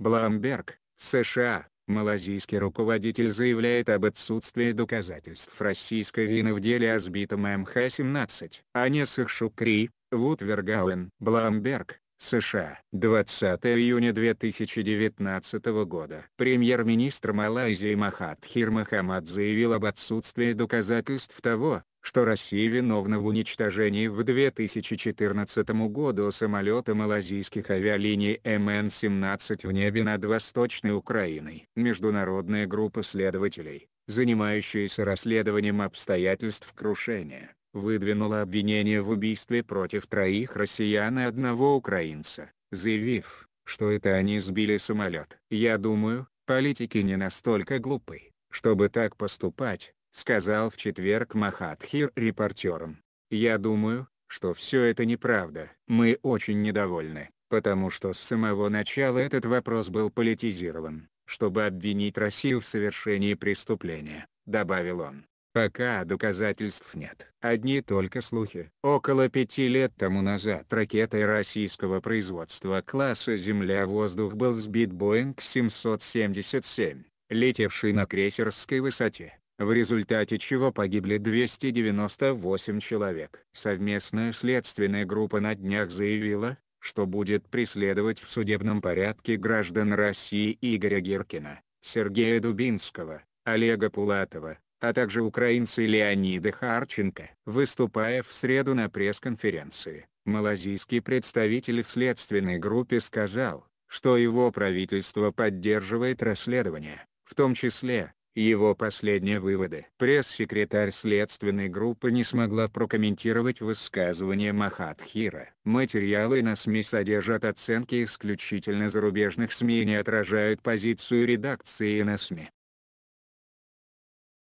Бламберг, США, малазийский руководитель заявляет об отсутствии доказательств российской вины в деле о сбитом МХ-17. Анесах Шукри, Вудвергауэн. Бламберг, США. 20 июня 2019 года. Премьер-министр Малайзии Махатхир Махамад заявил об отсутствии доказательств того, что Россия виновна в уничтожении в 2014 году самолета малазийских авиалиний МН-17 в небе над Восточной Украиной. Международная группа следователей, занимающаяся расследованием обстоятельств крушения, выдвинула обвинение в убийстве против троих россиян и одного украинца, заявив, что это они сбили самолет. Я думаю, политики не настолько глупы, чтобы так поступать, сказал в четверг Махатхир репортерам. «Я думаю, что все это неправда. Мы очень недовольны, потому что с самого начала этот вопрос был политизирован, чтобы обвинить Россию в совершении преступления», — добавил он. Пока доказательств нет. Одни только слухи. Около пяти лет тому назад ракетой российского производства класса «Земля-воздух» был сбит Боинг 777, летевший на крейсерской высоте в результате чего погибли 298 человек. Совместная следственная группа на днях заявила, что будет преследовать в судебном порядке граждан России Игоря Гиркина, Сергея Дубинского, Олега Пулатова, а также украинца Леонида Харченко. Выступая в среду на пресс-конференции, малазийский представитель в следственной группе сказал, что его правительство поддерживает расследование, в том числе, его последние выводы. Пресс-секретарь следственной группы не смогла прокомментировать высказывание Махатхира. Материалы на СМИ содержат оценки исключительно зарубежных СМИ и не отражают позицию редакции на СМИ.